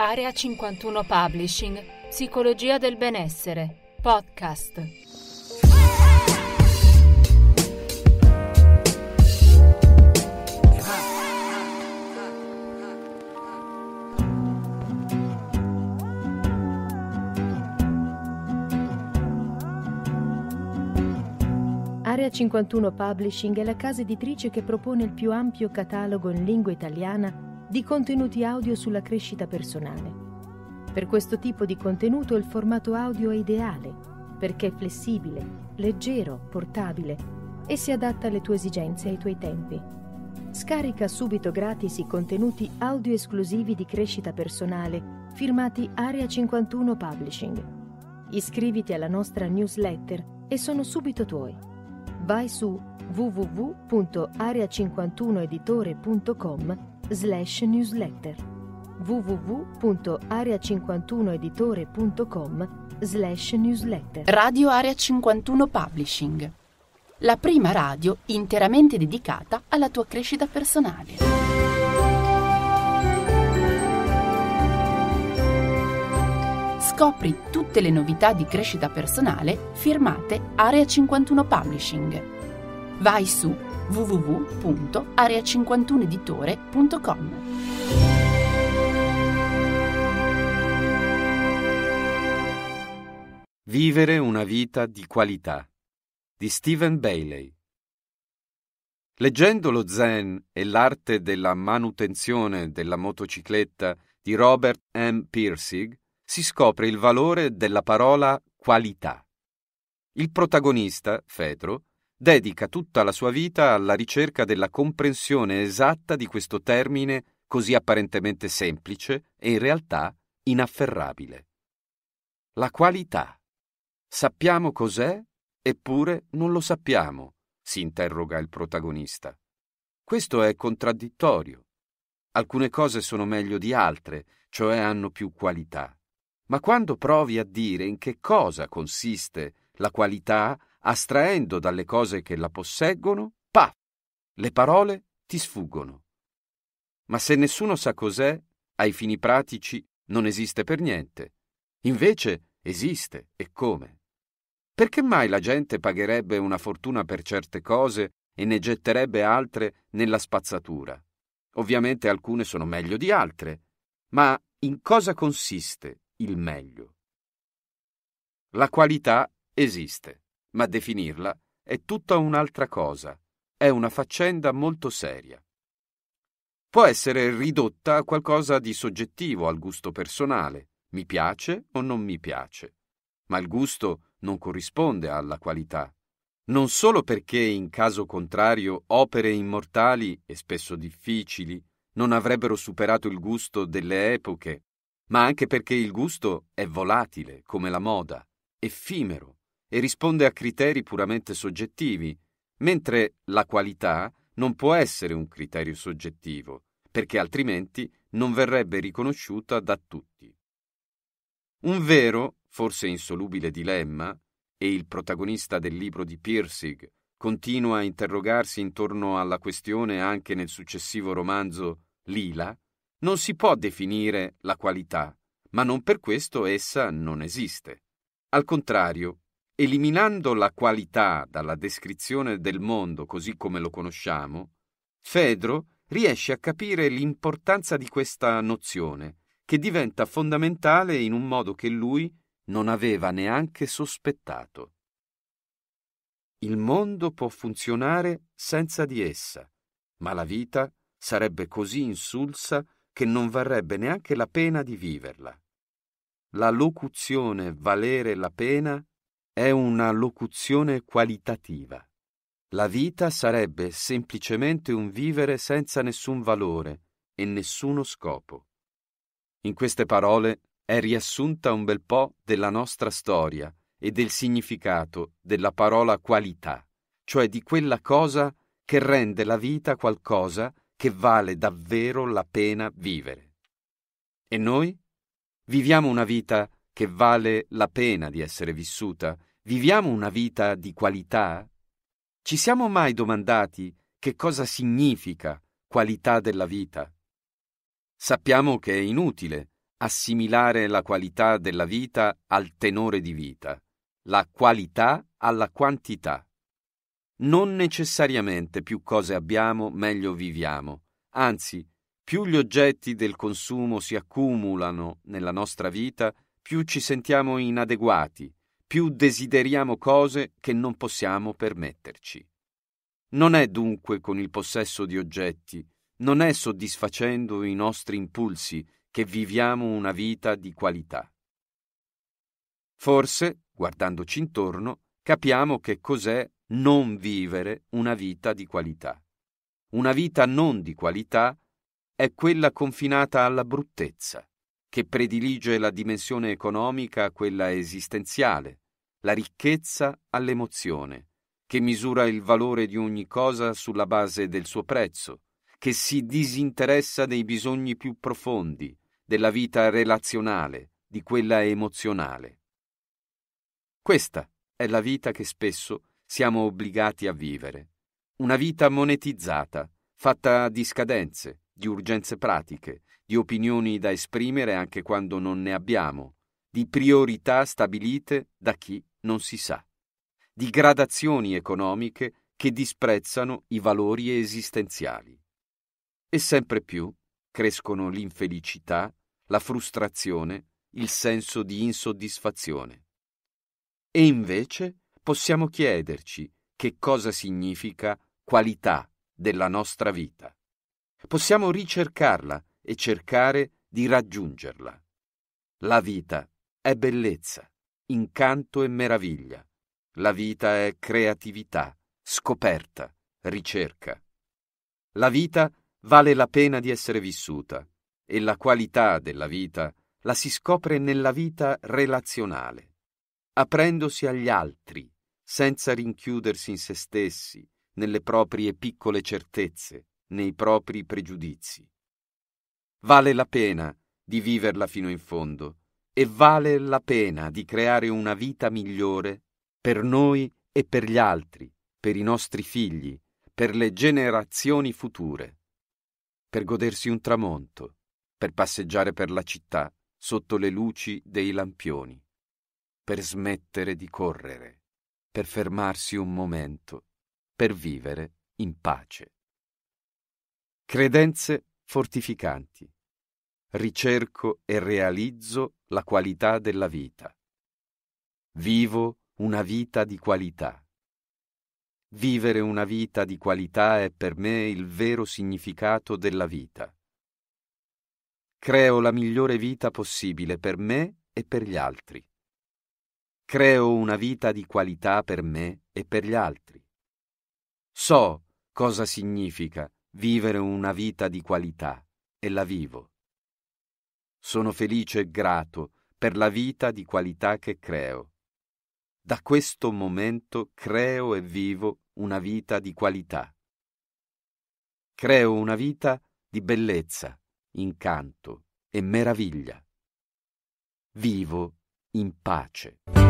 Area 51 Publishing, Psicologia del benessere, podcast. Area 51 Publishing è la casa editrice che propone il più ampio catalogo in lingua italiana di contenuti audio sulla crescita personale. Per questo tipo di contenuto il formato audio è ideale, perché è flessibile, leggero, portabile e si adatta alle tue esigenze e ai tuoi tempi. Scarica subito gratis i contenuti audio esclusivi di crescita personale firmati Area 51 Publishing. Iscriviti alla nostra newsletter e sono subito tuoi. Vai su www.area51editore.com slash newsletter www.area51editore.com slash newsletter Radio Area 51 Publishing la prima radio interamente dedicata alla tua crescita personale. Scopri tutte le novità di crescita personale firmate Area 51 Publishing vai su www.area51editore.com. Vivere una vita di qualità di Stephen Bailey. Leggendo lo Zen e l'arte della manutenzione della motocicletta di Robert M. Piercing, si scopre il valore della parola qualità. Il protagonista, Fedro, dedica tutta la sua vita alla ricerca della comprensione esatta di questo termine così apparentemente semplice e in realtà inafferrabile. La qualità. Sappiamo cos'è, eppure non lo sappiamo, si interroga il protagonista. Questo è contraddittorio. Alcune cose sono meglio di altre, cioè hanno più qualità. Ma quando provi a dire in che cosa consiste la qualità astraendo dalle cose che la posseggono, pa! le parole ti sfuggono. Ma se nessuno sa cos'è, ai fini pratici non esiste per niente. Invece esiste e come? Perché mai la gente pagherebbe una fortuna per certe cose e ne getterebbe altre nella spazzatura? Ovviamente alcune sono meglio di altre, ma in cosa consiste il meglio? La qualità esiste ma definirla è tutta un'altra cosa, è una faccenda molto seria. Può essere ridotta a qualcosa di soggettivo al gusto personale, mi piace o non mi piace, ma il gusto non corrisponde alla qualità, non solo perché in caso contrario opere immortali e spesso difficili non avrebbero superato il gusto delle epoche, ma anche perché il gusto è volatile come la moda, effimero, e risponde a criteri puramente soggettivi, mentre la qualità non può essere un criterio soggettivo, perché altrimenti non verrebbe riconosciuta da tutti. Un vero, forse insolubile dilemma, e il protagonista del libro di Pirsig continua a interrogarsi intorno alla questione anche nel successivo romanzo Lila, non si può definire la qualità, ma non per questo essa non esiste. Al contrario, Eliminando la qualità dalla descrizione del mondo così come lo conosciamo, Fedro riesce a capire l'importanza di questa nozione, che diventa fondamentale in un modo che lui non aveva neanche sospettato. Il mondo può funzionare senza di essa, ma la vita sarebbe così insulsa che non varrebbe neanche la pena di viverla. La locuzione valere la pena è una locuzione qualitativa. La vita sarebbe semplicemente un vivere senza nessun valore e nessuno scopo. In queste parole è riassunta un bel po' della nostra storia e del significato della parola qualità, cioè di quella cosa che rende la vita qualcosa che vale davvero la pena vivere. E noi? Viviamo una vita che vale la pena di essere vissuta Viviamo una vita di qualità? Ci siamo mai domandati che cosa significa qualità della vita? Sappiamo che è inutile assimilare la qualità della vita al tenore di vita, la qualità alla quantità. Non necessariamente più cose abbiamo, meglio viviamo. Anzi, più gli oggetti del consumo si accumulano nella nostra vita, più ci sentiamo inadeguati, più desideriamo cose che non possiamo permetterci. Non è dunque con il possesso di oggetti, non è soddisfacendo i nostri impulsi che viviamo una vita di qualità. Forse, guardandoci intorno, capiamo che cos'è non vivere una vita di qualità. Una vita non di qualità è quella confinata alla bruttezza, che predilige la dimensione economica a quella esistenziale, la ricchezza all'emozione, che misura il valore di ogni cosa sulla base del suo prezzo, che si disinteressa dei bisogni più profondi, della vita relazionale, di quella emozionale. Questa è la vita che spesso siamo obbligati a vivere, una vita monetizzata, fatta di scadenze, di urgenze pratiche, di opinioni da esprimere anche quando non ne abbiamo, di priorità stabilite da chi non si sa, di gradazioni economiche che disprezzano i valori esistenziali. E sempre più crescono l'infelicità, la frustrazione, il senso di insoddisfazione. E invece possiamo chiederci che cosa significa qualità della nostra vita. Possiamo ricercarla e cercare di raggiungerla. La vita è bellezza, incanto e meraviglia. La vita è creatività, scoperta, ricerca. La vita vale la pena di essere vissuta e la qualità della vita la si scopre nella vita relazionale, aprendosi agli altri, senza rinchiudersi in se stessi, nelle proprie piccole certezze, nei propri pregiudizi. Vale la pena di viverla fino in fondo e vale la pena di creare una vita migliore per noi e per gli altri, per i nostri figli, per le generazioni future, per godersi un tramonto, per passeggiare per la città sotto le luci dei lampioni, per smettere di correre, per fermarsi un momento, per vivere in pace. Credenze fortificanti. Ricerco e realizzo la qualità della vita. Vivo una vita di qualità. Vivere una vita di qualità è per me il vero significato della vita. Creo la migliore vita possibile per me e per gli altri. Creo una vita di qualità per me e per gli altri. So cosa significa vivere una vita di qualità e la vivo. Sono felice e grato per la vita di qualità che creo. Da questo momento creo e vivo una vita di qualità. Creo una vita di bellezza, incanto e meraviglia. Vivo in pace.